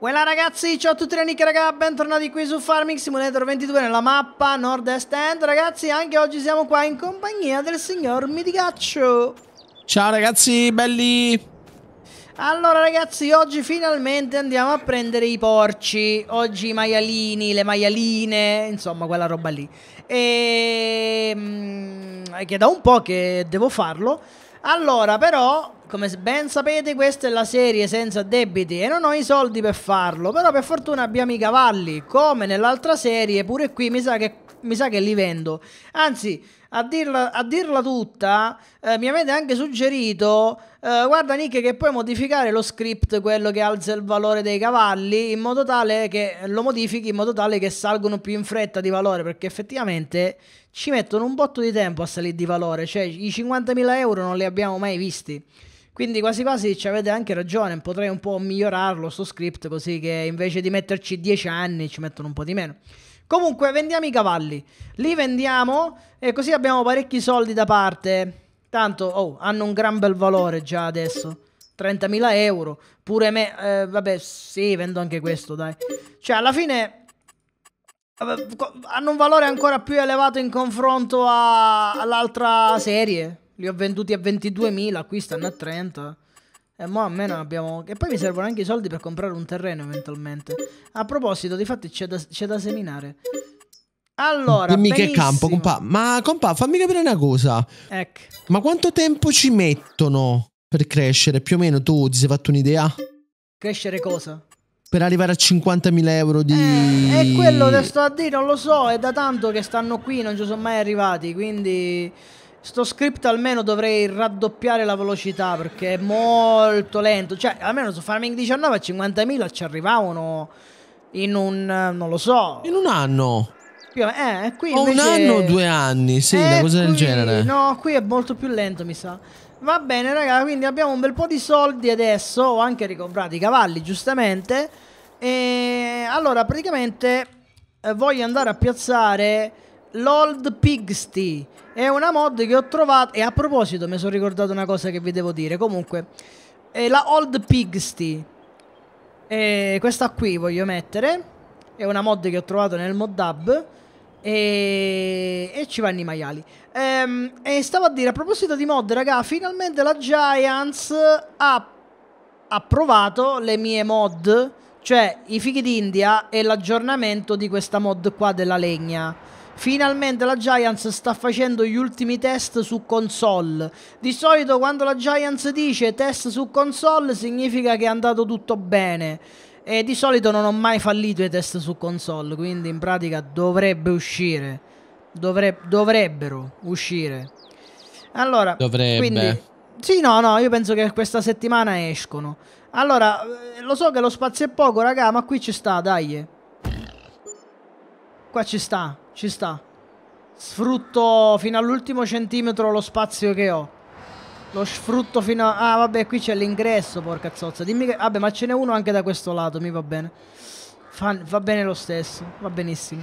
Quella ragazzi, ciao a tutti amici raga, bentornati qui su Farming Simulator 22 nella mappa Nord-Est End Ragazzi, anche oggi siamo qua in compagnia del signor Mitigaccio Ciao ragazzi, belli Allora ragazzi, oggi finalmente andiamo a prendere i porci Oggi i maialini, le maialine, insomma quella roba lì E... Ehm, è che da un po' che devo farlo allora, però, come ben sapete questa è la serie senza debiti e non ho i soldi per farlo, però per fortuna abbiamo i cavalli, come nell'altra serie pure qui mi sa che, mi sa che li vendo. Anzi, a dirla, a dirla tutta, eh, mi avete anche suggerito, eh, guarda Nick che puoi modificare lo script, quello che alza il valore dei cavalli, in modo tale che lo modifichi in modo tale che salgono più in fretta di valore, perché effettivamente ci mettono un botto di tempo a salire di valore, cioè i 50.000 euro non li abbiamo mai visti. Quindi quasi quasi ci avete anche ragione, potrei un po' migliorarlo sto script così che invece di metterci 10 anni ci mettono un po' di meno. Comunque vendiamo i cavalli, li vendiamo e così abbiamo parecchi soldi da parte. Tanto, oh, hanno un gran bel valore già adesso. 30.000 euro, pure me, eh, vabbè, sì, vendo anche questo, dai. Cioè, alla fine hanno un valore ancora più elevato in confronto a... all'altra serie. Li ho venduti a 22.000, qui stanno a 30. E mo a me non abbiamo... E poi mi servono anche i soldi per comprare un terreno eventualmente. A proposito, di fatti c'è da, da, seminare. Allora, Dimmi benissimo. che campo, compa. Ma compa, fammi capire una cosa. Ecco. Ma quanto tempo ci mettono per crescere? Più o meno tu ti sei fatto un'idea? Crescere cosa? per arrivare a 50.000 euro di... Eh, quello che sto a dire, non lo so, è da tanto che stanno qui, non ci sono mai arrivati, quindi... Sto script almeno dovrei raddoppiare la velocità perché è molto lento. Cioè, almeno su Farming 19 a 50.000 ci arrivavano in un... non lo so. In un anno. Eh, qui oh, invece... un anno o due anni, sì, eh, una cosa qui... del genere. No, qui è molto più lento, mi sa. Va bene, raga, quindi abbiamo un bel po' di soldi adesso. Ho anche ricomprato i cavalli, giustamente. E allora, praticamente, eh, voglio andare a piazzare L'Old Pigsty è una mod che ho trovato. E a proposito, mi sono ricordato una cosa che vi devo dire. Comunque, è la Old Pigsty. E questa qui voglio mettere. È una mod che ho trovato nel mod hub. E... e, ci vanno i maiali. Ehm, e stavo a dire, a proposito di mod, raga, finalmente la Giants ha approvato le mie mod, cioè i fichi d'India e l'aggiornamento di questa mod qua della legna. Finalmente la Giants sta facendo gli ultimi test su console. Di solito quando la Giants dice test su console significa che è andato tutto bene. E di solito non ho mai fallito i test su console, quindi in pratica dovrebbe uscire. Dovre dovrebbero uscire. Allora, dovrebbe. Quindi, sì, no, no, io penso che questa settimana escono. Allora, eh, lo so che lo spazio è poco, raga, ma qui ci sta, dai. Qua ci sta, ci sta. Sfrutto fino all'ultimo centimetro lo spazio che ho. Lo sfrutto fino a... Ah, vabbè, qui c'è l'ingresso, porca zozza. Dimmi che... Vabbè, ma ce n'è uno anche da questo lato, mi va bene. Fan... Va bene lo stesso, va benissimo.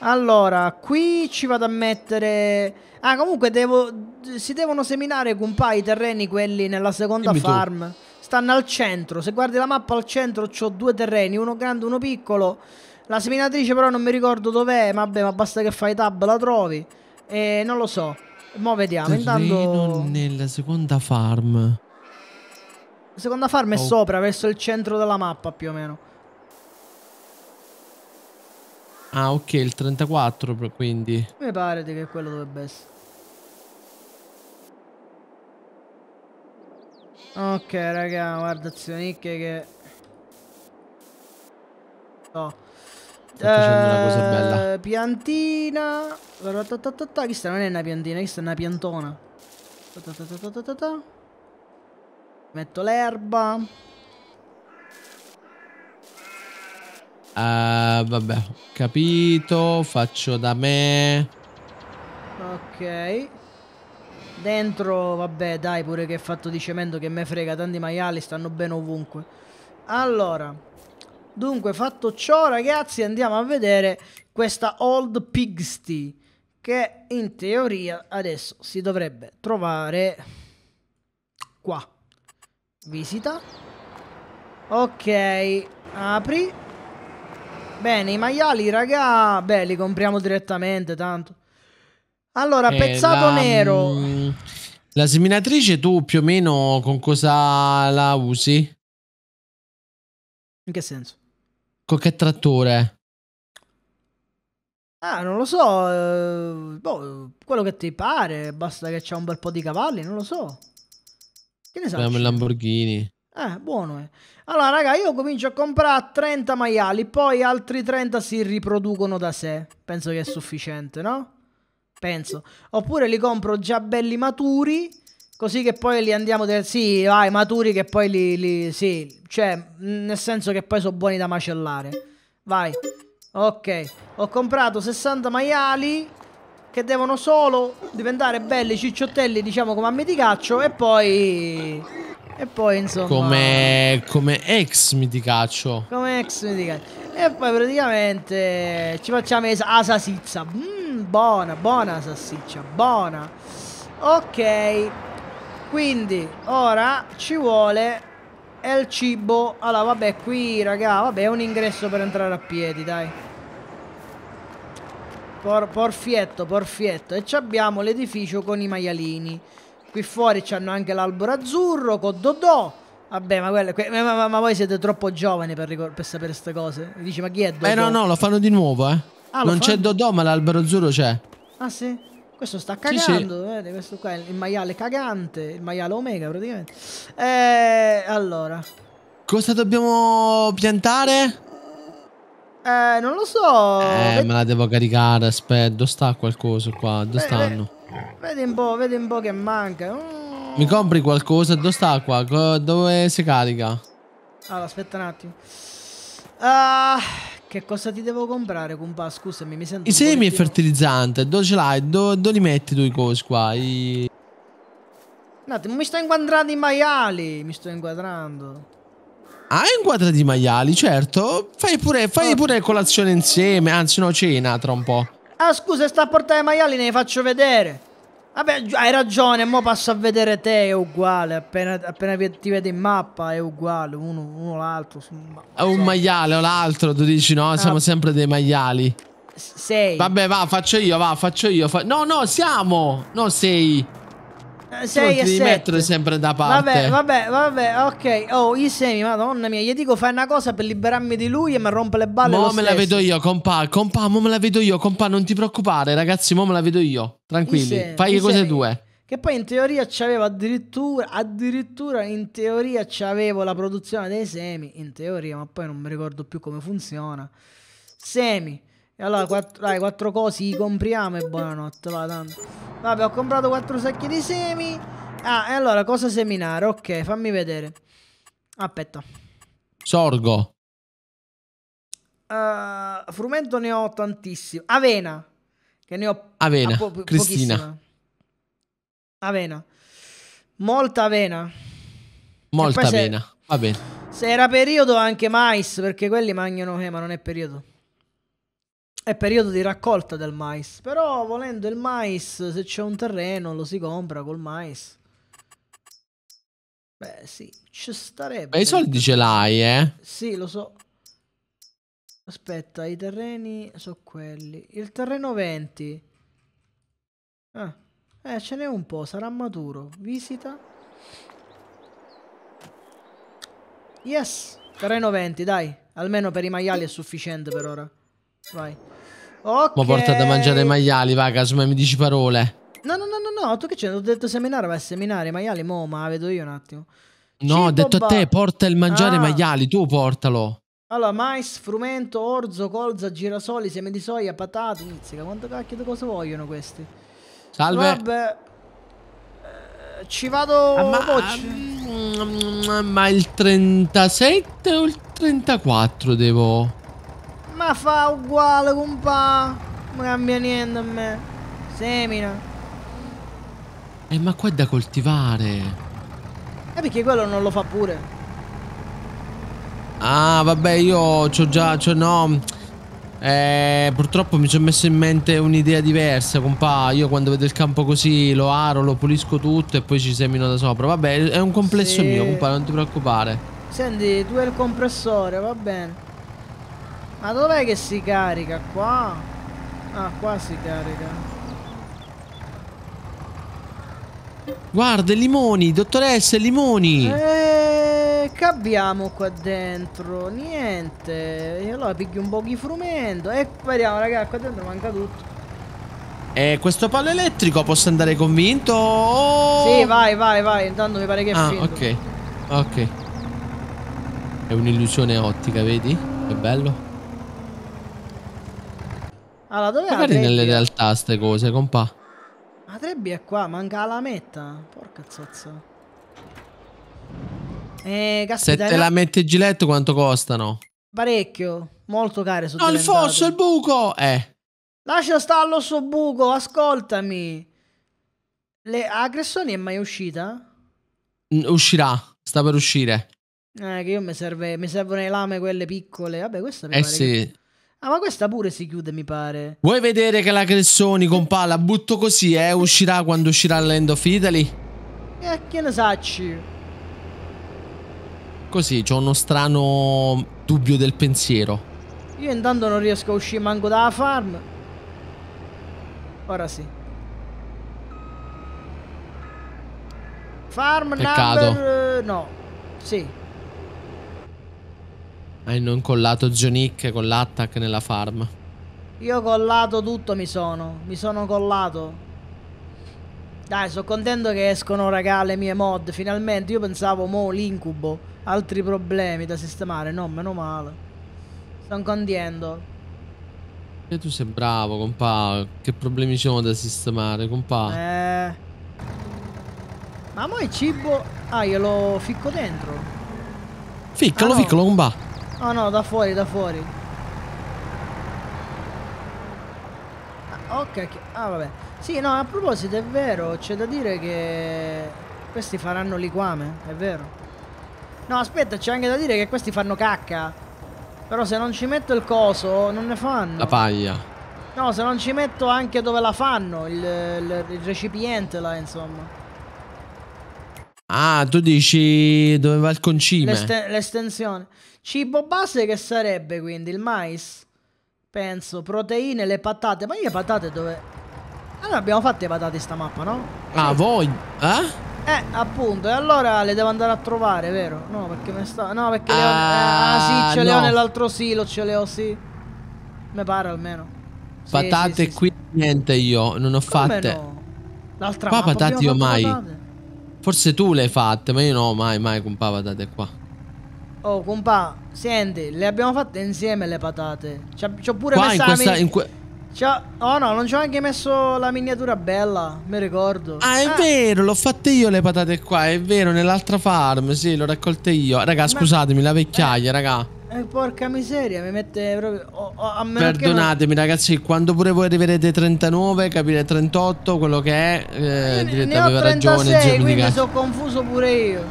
Allora, qui ci vado a mettere... Ah, comunque devo... si devono seminare, con un paio i terreni quelli nella seconda Dimmi farm. Tu. Stanno al centro. Se guardi la mappa al centro, ho due terreni, uno grande e uno piccolo. La seminatrice però non mi ricordo dov'è, vabbè, ma basta che fai tab, la trovi. E non lo so. Mo vediamo. Intanto nella seconda farm. La seconda farm è oh. sopra, verso il centro della mappa più o meno. Ah, ok, il 34 quindi. Mi pare che quello dovrebbe essere. Ok, raga, guarda, zio Nicche che... No. Oh. Sto facendo una cosa bella. Eh, piantina. Questa non è una piantina, questa è una piantona. Metto l'erba. Uh, vabbè, capito. Faccio da me. Ok. Dentro, vabbè, dai, pure che è fatto di cemento che me frega. Tanti maiali stanno bene ovunque. Allora. Dunque, fatto ciò, ragazzi, andiamo a vedere questa Old Pigsty che in teoria adesso si dovrebbe trovare qua. Visita. Ok, apri. Bene, i maiali, raga, beh, li compriamo direttamente, tanto. Allora, eh, pezzato la... nero. Mm, la seminatrice tu più o meno con cosa la usi? In che senso? Con che trattore? Ah, non lo so. Eh, boh, quello che ti pare. Basta che c'è un bel po' di cavalli, non lo so. Che ne sai? Abbiamo il Lamborghini. Eh, buono. Eh. Allora, raga, io comincio a comprare 30 maiali, poi altri 30 si riproducono da sé. Penso che è sufficiente, no? Penso. Oppure li compro già belli maturi Così che poi li andiamo, del, sì, vai, maturi che poi li, li, sì, cioè, nel senso che poi sono buoni da macellare. Vai, ok, ho comprato 60 maiali che devono solo diventare belli cicciottelli, diciamo, come a miticaccio e poi... E poi, insomma... Come, come ex miticaccio. Come ex miticaccio. E poi praticamente ci facciamo la salsiccia. Mmm, buona, buona sassiccia. buona. Ok. Quindi ora ci vuole il cibo. Allora vabbè qui raga, vabbè è un ingresso per entrare a piedi dai. Por, porfietto, porfietto. E abbiamo l'edificio con i maialini. Qui fuori c'hanno anche l'albero azzurro con Dodò. Vabbè, ma, quello, ma, ma, ma, voi siete troppo giovani per, per sapere queste cose. Dici, ma chi è Dodò? Eh no, no, lo fanno di nuovo, eh. Ah, non c'è Dodò, ma l'albero azzurro c'è. Ah sì? Questo sta cagando, sì, sì. Vede, questo qua è il maiale cagante, il maiale omega praticamente. Eh, allora. Cosa dobbiamo piantare? Eh, non lo so. Eh, me la devo caricare, aspetta, dove sta qualcosa qua? Dove stanno? Vedi un po', vedi un po' che manca. Mm. Mi compri qualcosa? Dove sta qua? Dove si carica? Allora, aspetta un attimo. Ah... Uh... Che cosa ti devo comprare, compa? Scusami, mi sento. I semi e fertilizzante, dove ce l'hai? Dove, dove, li metti tu i cosi qua? I... Un attimo, mi sto inquadrando i maiali. Mi sto inquadrando. Ah, inquadrati i maiali, certo. Fai pure, fai ah. pure colazione insieme. Anzi, no, cena tra un po'. Ah, scusa, sta a portare i maiali, ne faccio vedere. Vabbè, hai ragione, mo passo a vedere te, è uguale. Appena, appena ti vedi in mappa è uguale, uno, uno l'altro. È un maiale o l'altro, tu dici no? Ah. Siamo ah. sempre dei maiali. Sei. Vabbè, va, faccio io, va, faccio io. Fa... No, no, siamo. No, sei. 6 eh, e 7 mettere sempre da parte. Vabbè, vabbè, vabbè, ok. Oh, i semi, madonna mia, gli dico fai una cosa per liberarmi di lui e mi rompe le balle Mo me stesso. la vedo io, compa compà, mo me la vedo io, compà, non ti preoccupare, ragazzi, mo me la vedo io. Tranquilli, semi, fai le cose semi. tue. Che poi in teoria c'avevo addirittura, addirittura in teoria c'avevo la produzione dei semi, in teoria, ma poi non mi ricordo più come funziona. Semi, e allora, quattro, dai, quattro cose compriamo e buonanotte, va tanto. Vabbè, ho comprato quattro sacchi di semi. Ah, e allora, cosa seminare? Ok, fammi vedere. Aspetta. Sorgo. Uh, frumento ne ho tantissimo. Avena. Che ne ho... Avena, po Cristina. Pochissima. Avena. Molta avena. Molta avena, va bene. Se era periodo anche mais, perché quelli mangiano, eh, ma non è periodo è periodo di raccolta del mais. Però volendo il mais, se c'è un terreno lo si compra col mais. Beh, sì, ci starebbe. Ma i soldi ce l'hai, eh? Sì, lo so. Aspetta, i terreni sono quelli. Il terreno 20. Ah, eh, ce n'è un po', sarà maturo. Visita. Yes, terreno 20, dai. Almeno per i maiali è sufficiente per ora. Vai. Ok. Ma porta da mangiare i maiali, vaga, casomai mi dici parole. No, no, no, no, no, tu che c'è? Ho detto seminare, ma seminare i maiali, mo, ma vedo io un attimo. No, Cipoba. ho detto a te, porta il mangiare ah. maiali, tu portalo. Allora, mais, frumento, orzo, colza, girasoli, seme di soia, patate, inizia, quanto cacchio di cosa vogliono questi? Salve. Vabbè. Eh, ci vado ah, ma, mm, mm, mm, ma il 37 o il 34 devo... Ma fa uguale, compa. Non cambia niente a me. Semina. Eh, ma qua è da coltivare. Eh, perché quello non lo fa pure? Ah, vabbè, io ho già... Cioè, no... Eh, purtroppo mi sono messo in mente un'idea diversa, compa. Io quando vedo il campo così lo aro, lo pulisco tutto e poi ci semino da sopra. Vabbè, è un complesso sì. mio, compa, non ti preoccupare. Senti, tu hai il compressore, va bene. Ma dov'è che si carica? Qua? Ah, qua si carica. Guarda, limoni, dottoressa, limoni. Eh, che abbiamo qua dentro? Niente. E allora picchi un po' di frumento. E vediamo, ragazzi, qua dentro manca tutto. E eh, questo palo elettrico posso andare convinto? Oh! Sì, vai, vai, vai. Intanto mi pare che è ah, finito. ok. Ok. È un'illusione ottica, vedi? Che bello. Allora, dove Magari nelle realtà ste cose, compà. Ma Trebbi è qua, manca la metta. Porca zozza. Eh, caspita, Se te la mette Gillette quanto costano? Parecchio. Molto care sono No, il fosso, il buco! Eh. Lascia stare lo suo buco, ascoltami. Le aggressioni è mai uscita? Uscirà, sta per uscire. Eh, che io mi serve, mi servono le lame quelle piccole. Vabbè, questa mi Eh sì. Che... Ah, ma questa pure si chiude, mi pare. Vuoi vedere che la Cressoni con palla butto così, eh? Uscirà quando uscirà l'End of Italy? Eh, che ne sacci? Così, c'ho uno strano dubbio del pensiero. Io intanto non riesco a uscire manco dalla farm. Ora sì. Farm Peccato. number... Eh, no. Sì. Hai non collato Jonick con l'attack nella farm. Io ho collato tutto mi sono. Mi sono collato. Dai, sono contento che escono, raga, le mie mod. Finalmente, io pensavo, mo, l'incubo. Altri problemi da sistemare. No, meno male. Sono contento. E eh, tu sei bravo, compà. Che problemi ci sono da sistemare, compà? Eh. Ma mo il cibo... Ah, io lo ficco dentro. Ficcalo, ah, no. ficcalo, compà. Oh no, da fuori, da fuori. Ah, ok, ah vabbè. Sì, no, a proposito, è vero, c'è da dire che questi faranno liquame, è vero. No, aspetta, c'è anche da dire che questi fanno cacca. Però se non ci metto il coso, non ne fanno. La paglia. No, se non ci metto anche dove la fanno, il, il, il recipiente là, insomma. Ah, tu dici dove va il concime? L'est- l'estensione. Cibo base che sarebbe quindi il mais, penso, proteine, le patate. Ma io le patate dove... Allora ah, abbiamo fatto le patate in sta mappa, no? Ah, voi? Eh? Eh, appunto, e allora le devo andare a trovare, vero? No, perché me sta... No, perché le ho... Eh, ah, eh, sì, ah, ce le ho nell'altro silo, ce le ho, sì. Mi pare almeno. patate sì, sì, qui niente io, non ho Come fatte. No? L'altra Qua mappa patate io mai. Patate. Forse tu le hai fatte, ma io no, mai, mai, compà, patate qua. Oh, compa, senti, le abbiamo fatte insieme le patate. Ci ho pure qua, messo in questa, in que... Oh no, non ci ho anche messo la miniatura bella, mi ricordo. Ah, è ah. vero, l'ho fatta io le patate qua, è vero, nell'altra farm, sì, l'ho raccolte io. Raga, ma... scusatemi, la vecchiaia, eh. raga. Eh, porca miseria, mi mette proprio. Oh, oh, Perdonatemi, non... ragazzi, quando pure voi arriverete 39, capire 38, quello che è. Eh, diretta aveva 36, ragione. Quindi sono confuso pure io.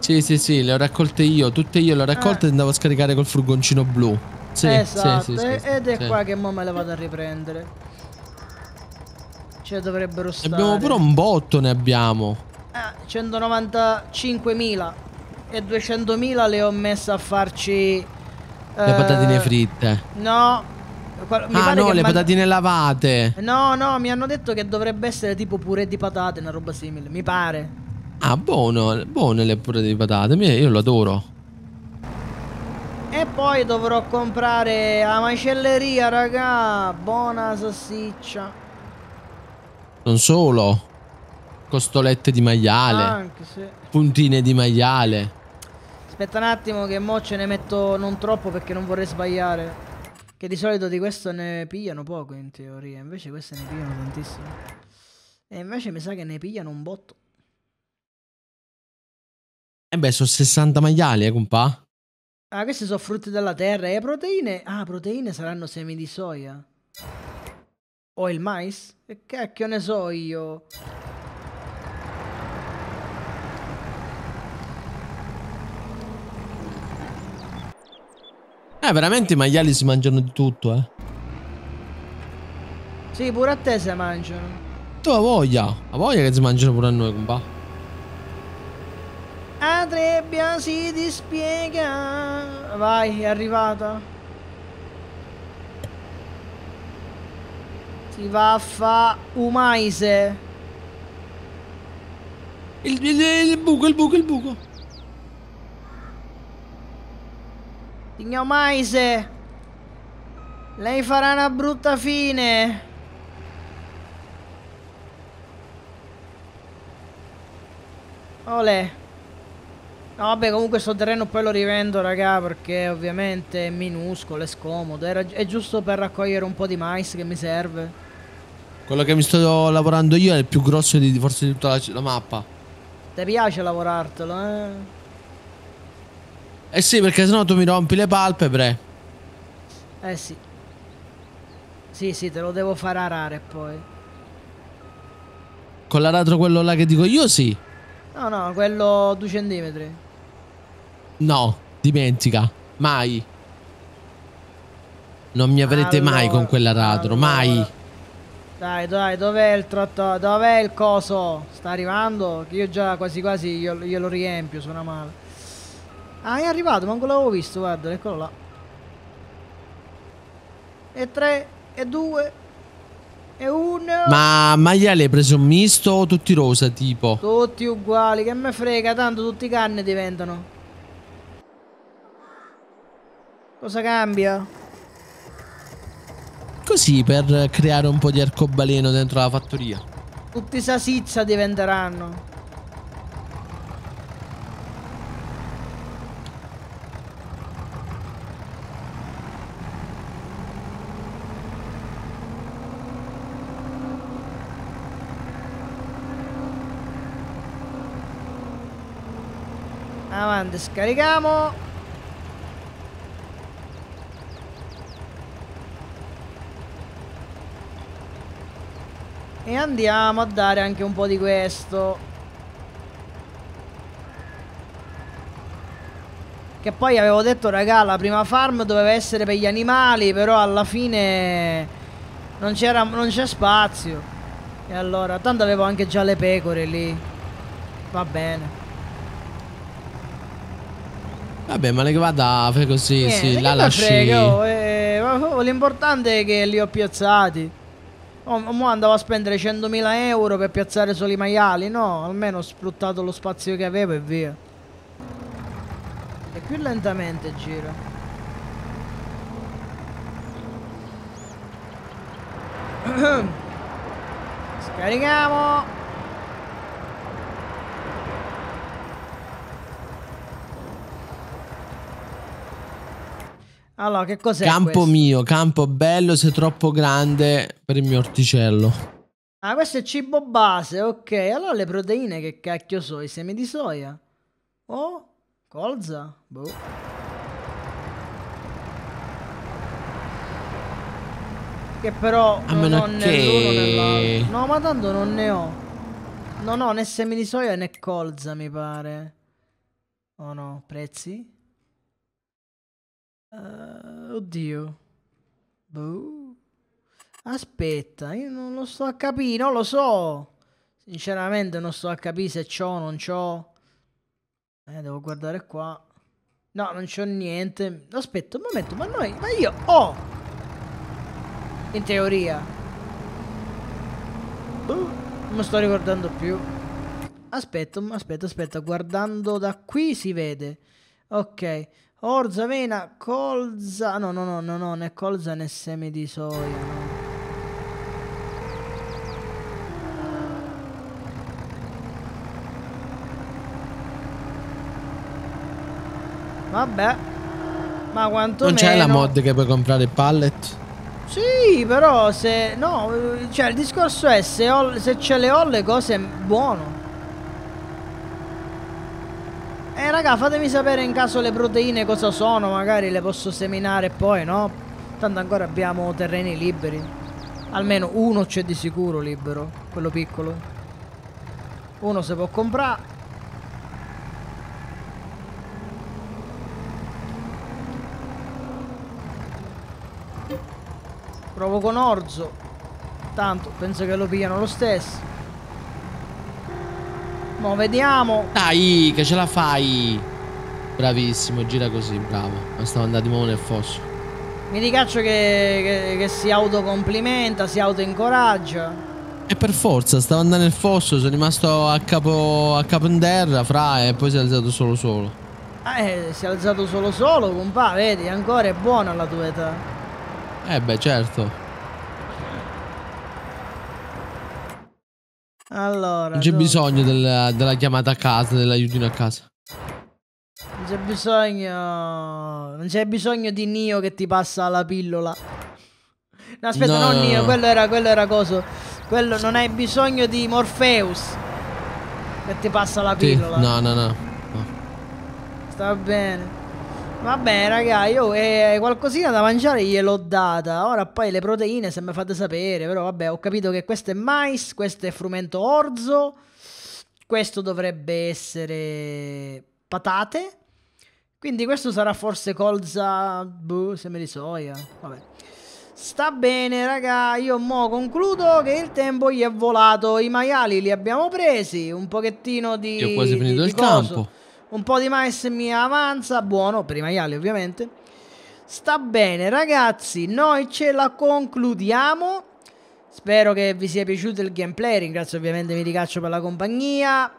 Sì, sì, sì, le ho raccolte io, tutte io le ho raccolte eh. e andavo a scaricare col furgoncino blu. Sì, esatto, sì, sì, sì, ed è qua che mo me le vado a riprendere. Cioè dovrebbero stare. Abbiamo pure un botto, ne abbiamo. Ah, eh, 195.000 e 200.000 le ho messe a farci... Eh, le patatine fritte. No. Mi ah no, le man... patatine lavate. No, no, mi hanno detto che dovrebbe essere tipo purè di patate, una roba simile, mi pare. Ah, buono, buone le purè di patate, io lo adoro. E poi dovrò comprare la macelleria, raga. Buona salsiccia. Non solo. Costolette di maiale. Anche se... Puntine di maiale. Aspetta un attimo che mo ce ne metto non troppo perché non vorrei sbagliare. Che di solito di questo ne pigliano poco in teoria, invece queste ne pigliano tantissimo. E invece mi sa che ne pigliano un botto. E eh beh, sono 60 maiali, eh, compà. Ah, queste sono frutti della terra. E proteine? Ah, proteine saranno semi di soia. O il mais? Che cacchio ne so io? veramente i maiali si mangiano di tutto, eh. Sì, pure a te se mangiano. Tu la voglia. Ha voglia che si mangiano pure a noi, compa. A Trebbia si dispiega. Vai, è arrivata. Si va a fa umaise. Il, il, il buco, il buco, il buco. Signor Maise, lei farà una brutta fine. Olè. No, vabbè, comunque sto terreno poi lo rivendo, raga, perché ovviamente è minuscolo, è scomodo. Era, è giusto per raccogliere un po' di mais che mi serve. Quello che mi sto lavorando io è il più grosso di forse di tutta la, la mappa. Ti piace lavorartelo, eh? Eh sì, perché sennò tu mi rompi le palpebre. Eh sì. Sì, sì, te lo devo far arare poi. Con l'aratro quello là che dico io sì. No, no, quello 2 centimetri. No, dimentica. Mai. Non mi avrete allora, mai con quell'aratro, allora. mai. Dai, dai, dov'è il tratto? Dov'è il coso? Sta arrivando? Che io già quasi quasi glielo riempio, suona male. Ah, è arrivato, manco l'avevo visto, guarda, eccolo là. E tre, e due, e uno. Ma maiale hai preso un misto o tutti rosa, tipo? Tutti uguali, che me frega, tanto tutti canne diventano. Cosa cambia? Così, per creare un po' di arcobaleno dentro la fattoria. Tutti sasizza diventeranno. Avanti, scarichiamo. E andiamo a dare anche un po' di questo. Che poi avevo detto, raga, la prima farm doveva essere per gli animali, però alla fine non c'è spazio. E allora, tanto avevo anche già le pecore lì. Va bene. Vabbè, ma le vada, fai così, Niente, sì, la lasci. Frego, oh, eh, oh, l'importante è che li ho piazzati. Oh, mo andavo a spendere 100.000 euro per piazzare solo i maiali, no? Almeno ho sfruttato lo spazio che avevo e via. E più lentamente giro. Scarichiamo! Allora, che cos'è? Campo questo? mio, campo bello, sei troppo grande per il mio orticello. Ah, questo è cibo base, ok. Allora le proteine che cacchio so? I semi di soia? Oh, colza? Boh. Che però ah, A non ho che... nell'uno No, ma tanto non ne ho. Non ho né semi di soia né colza, mi pare. Oh no, prezzi? Uh, oddio. Buh. Aspetta, io non lo sto a capire, non lo so. Sinceramente non sto a capire se c'ho o non c'ho. Eh, devo guardare qua. No, non c'ho niente. Aspetta un momento, ma noi... Ma io ho! In teoria. Buh. Non mi sto ricordando più. Aspetta, aspetta, aspetta. Guardando da qui si vede. Ok. Orzo, vena, colza... No, no, no, no, no, né colza né semi di soia. Vabbè. Ma quanto Non c'è la mod che puoi comprare il pallet? Sì, però se... No, cioè il discorso è se, ho, se ce le ho le cose buono. raga, fatemi sapere in caso le proteine cosa sono, magari le posso seminare poi, no? Tanto ancora abbiamo terreni liberi. Almeno uno c'è di sicuro libero, quello piccolo. Uno si può comprare. Provo con orzo. Tanto, penso che lo pigliano lo stesso. No, vediamo. Dai, che ce la fai. Bravissimo, gira così, bravo. Ma stavo andando di nuovo nel fosso. Mi ricaccio che, che, che si autocomplimenta, si autoincoraggia. E per forza, stavo andando nel fosso, sono rimasto a capo, a capo in terra, fra, e poi si è alzato solo solo. Ah, eh, si è alzato solo solo, compà, vedi, ancora è buona la tua età. Eh beh, certo. Allora. Non c'è dove... bisogno della, della, chiamata a casa, dell'aiutino a casa. Non c'è bisogno. Non c'è bisogno di Nio che ti passa la pillola. No, aspetta, no, non no, no. quello era, quello era coso. Quello non hai bisogno di Morpheus che ti passa la pillola. Sì. No, no, no. no. Sta bene. Vabbè, raga, io eh, qualcosina da mangiare gliel'ho data. Ora poi le proteine se mi fate sapere, però vabbè, ho capito che questo è mais, questo è frumento orzo, questo dovrebbe essere patate. Quindi questo sarà forse colza, boh, semi di soia. Vabbè. Sta bene, raga, io mo concludo che il tempo gli è volato, i maiali li abbiamo presi, un pochettino di Io ho quasi finito il coso. campo un po' di mais mi avanza, buono per i maiali ovviamente. Sta bene ragazzi, noi ce la concludiamo. Spero che vi sia piaciuto il gameplay, ringrazio ovviamente Miricaccio per la compagnia.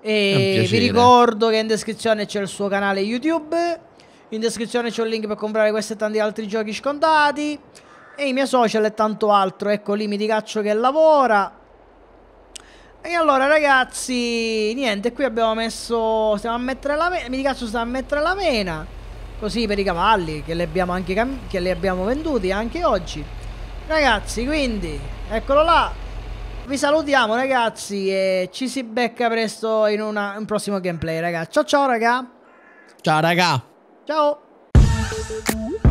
E vi ricordo che in descrizione c'è il suo canale YouTube. In descrizione c'è un link per comprare questi e tanti altri giochi scontati. E i miei social e tanto altro. Ecco lì Miticaccio che lavora. E allora ragazzi, niente, qui abbiamo messo, stiamo a mettere la mena mi cazzo stiamo a mettere la mena così per i cavalli, che li abbiamo, anche, che li abbiamo venduti anche oggi. Ragazzi, quindi, eccolo là, vi salutiamo ragazzi e ci si becca presto in, una, in un prossimo gameplay, ragazzi. Ciao ciao raga! Ciao raga! Ciao!